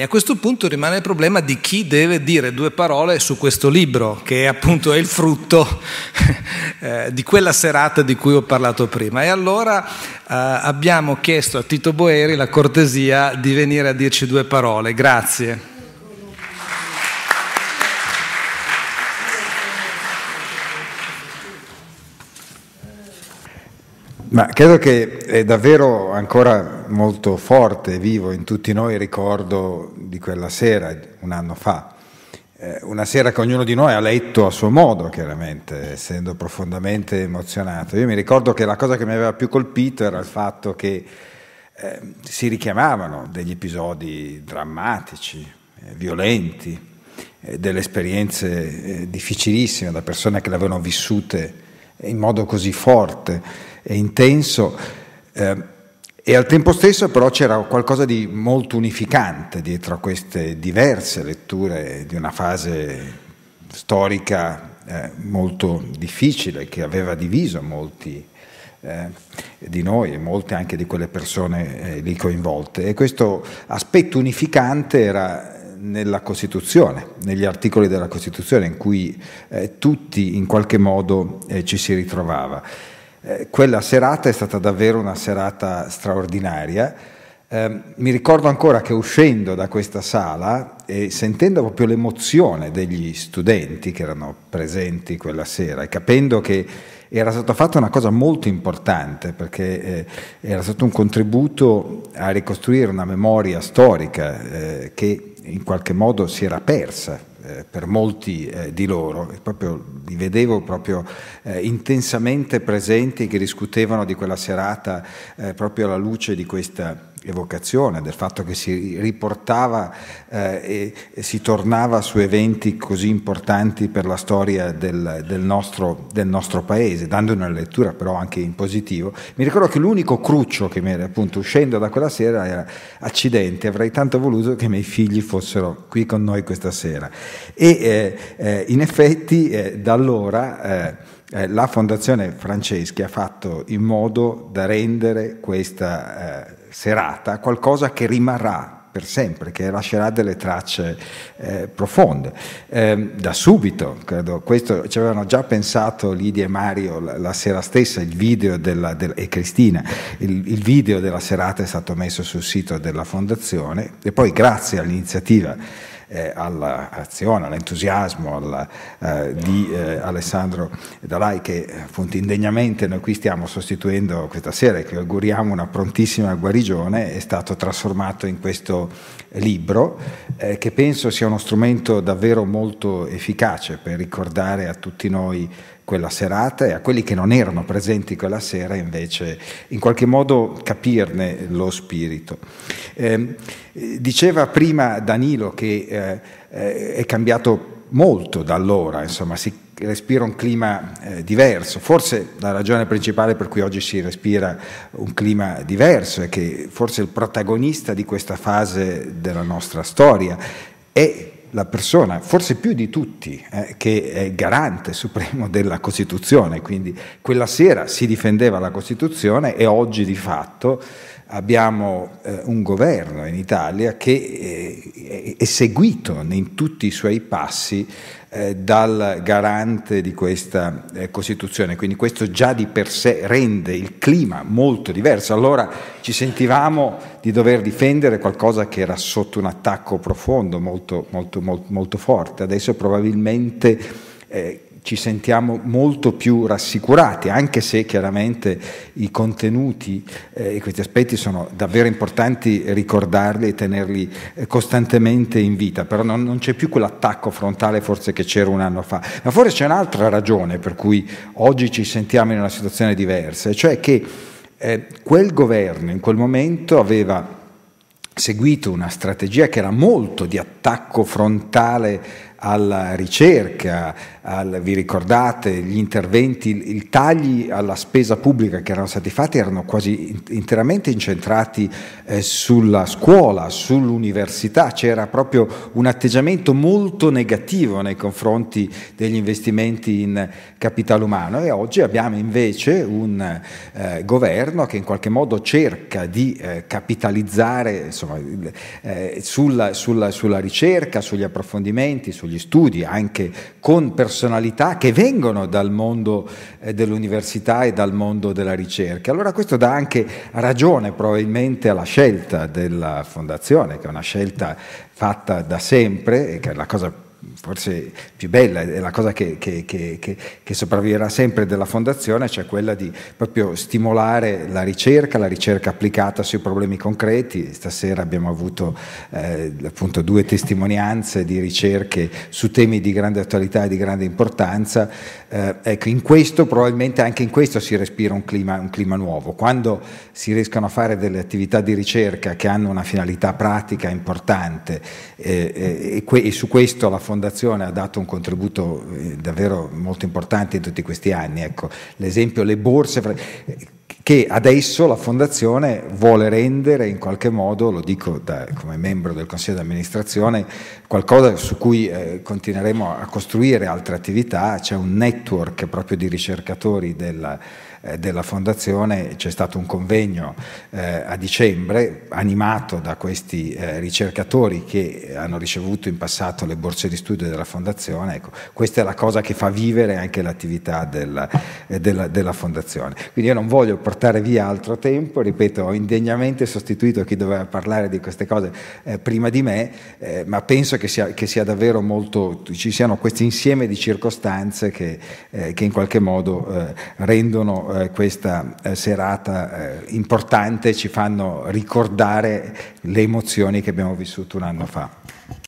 E a questo punto rimane il problema di chi deve dire due parole su questo libro, che appunto è il frutto eh, di quella serata di cui ho parlato prima. E allora eh, abbiamo chiesto a Tito Boeri la cortesia di venire a dirci due parole. Grazie. Ma credo che è davvero ancora molto forte e vivo in tutti noi il ricordo di quella sera, un anno fa. Eh, una sera che ognuno di noi ha letto a suo modo, chiaramente, essendo profondamente emozionato. Io mi ricordo che la cosa che mi aveva più colpito era il fatto che eh, si richiamavano degli episodi drammatici, eh, violenti, eh, delle esperienze eh, difficilissime da persone che le avevano vissute in modo così forte e intenso. Ehm, e al tempo stesso però c'era qualcosa di molto unificante dietro a queste diverse letture di una fase storica eh, molto difficile che aveva diviso molti eh, di noi e molte anche di quelle persone eh, lì coinvolte. E questo aspetto unificante era nella Costituzione, negli articoli della Costituzione in cui eh, tutti in qualche modo eh, ci si ritrovava. Eh, quella serata è stata davvero una serata straordinaria. Eh, mi ricordo ancora che uscendo da questa sala e sentendo proprio l'emozione degli studenti che erano presenti quella sera e capendo che era stata fatta una cosa molto importante perché eh, era stato un contributo a ricostruire una memoria storica eh, che in qualche modo si era persa eh, per molti eh, di loro, proprio, li vedevo proprio eh, intensamente presenti che discutevano di quella serata eh, proprio alla luce di questa evocazione del fatto che si riportava eh, e si tornava su eventi così importanti per la storia del, del, nostro, del, nostro, paese, dando una lettura però anche in positivo. Mi ricordo che l'unico cruccio che mi era appunto uscendo da quella sera era accidente, avrei tanto voluto che i miei figli fossero qui con noi questa sera. E eh, eh, in effetti eh, da allora eh, eh, la Fondazione Franceschi ha fatto in modo da rendere questa serata qualcosa che rimarrà per sempre, che lascerà delle tracce eh, profonde. Eh, da subito, credo, questo ci avevano già pensato Lidia e Mario la, la sera stessa, il video della, del, e Cristina, il, il, video della serata è stato messo sul sito della fondazione e poi grazie all'iniziativa eh, all'azione, all'entusiasmo alla, eh, di eh, Alessandro Dalai che eh, appunto indegnamente noi qui stiamo sostituendo questa sera e che auguriamo una prontissima guarigione, è stato trasformato in questo libro eh, che penso sia uno strumento davvero molto efficace per ricordare a tutti noi quella serata e a quelli che non erano presenti quella sera invece in qualche modo capirne lo spirito. Eh, diceva prima Danilo che eh, è cambiato molto da allora, insomma si respira un clima eh, diverso, forse la ragione principale per cui oggi si respira un clima diverso è che forse il protagonista di questa fase della nostra storia è la persona, forse più di tutti, eh, che è garante supremo della Costituzione, quindi quella sera si difendeva la Costituzione e oggi di fatto abbiamo eh, un governo in Italia che eh, è seguito in tutti i suoi passi eh, dal garante di questa eh, Costituzione. Quindi questo già di per sé rende il clima molto diverso. Allora ci sentivamo di dover difendere qualcosa che era sotto un attacco profondo, molto, molto, molto, molto forte. Adesso probabilmente... Eh, ci sentiamo molto più rassicurati, anche se chiaramente i contenuti eh, e eh, questi aspetti sono davvero importanti ricordarli e tenerli eh, costantemente in vita, però non, non c'è più quell'attacco frontale forse che c'era un anno fa. Ma forse c'è un'altra ragione per cui oggi ci sentiamo in una situazione diversa, cioè che eh, quel governo in quel momento aveva seguito una strategia che era molto di attacco frontale alla ricerca, al, vi ricordate gli interventi, i tagli alla spesa pubblica che erano stati fatti erano quasi interamente incentrati eh, sulla scuola, sull'università, c'era proprio un atteggiamento molto negativo nei confronti degli investimenti in capitale umano e oggi abbiamo invece un eh, governo che in qualche modo cerca di eh, capitalizzare insomma, eh, sulla, sulla, sulla ricerca, sugli approfondimenti, sugli sugli studi, anche con personalità che vengono dal mondo eh, dell'università e dal mondo della ricerca. Allora questo dà anche ragione probabilmente alla scelta della fondazione, che è una scelta fatta da sempre e che è la cosa più forse più bella, è la cosa che, che, che, che, sopravviverà sempre della fondazione, cioè quella di proprio stimolare la ricerca, la ricerca applicata sui problemi concreti. Stasera abbiamo avuto eh, appunto due testimonianze di ricerche su temi di grande attualità e di grande importanza. Eh, ecco, in questo probabilmente anche in questo si respira un clima, un clima nuovo. Quando si riescono a fare delle attività di ricerca che hanno una finalità pratica importante eh, eh e, e su questo la fondazione fondazione ha dato un contributo eh, davvero molto importante in tutti questi anni. Ecco, l'esempio, le borse, che adesso la Fondazione vuole rendere in qualche modo, lo dico da, come membro del Consiglio di amministrazione, qualcosa su cui eh, continueremo a costruire altre attività, c'è un network proprio di ricercatori della, eh, della Fondazione, c'è stato un convegno eh, a dicembre animato da questi eh, ricercatori che hanno ricevuto in passato le borse di studio della Fondazione, ecco, questa è la cosa che fa vivere anche l'attività della, eh, della, della Fondazione. Quindi io non voglio portare portare via altro tempo, ripeto, ho indegnamente sostituito chi doveva parlare di queste cose eh, prima di me, eh, ma penso che sia, che sia, davvero molto, ci siano questi insieme di circostanze che, eh, che in qualche modo eh, rendono eh, questa eh, serata importante, ci fanno ricordare le emozioni che abbiamo vissuto un anno fa.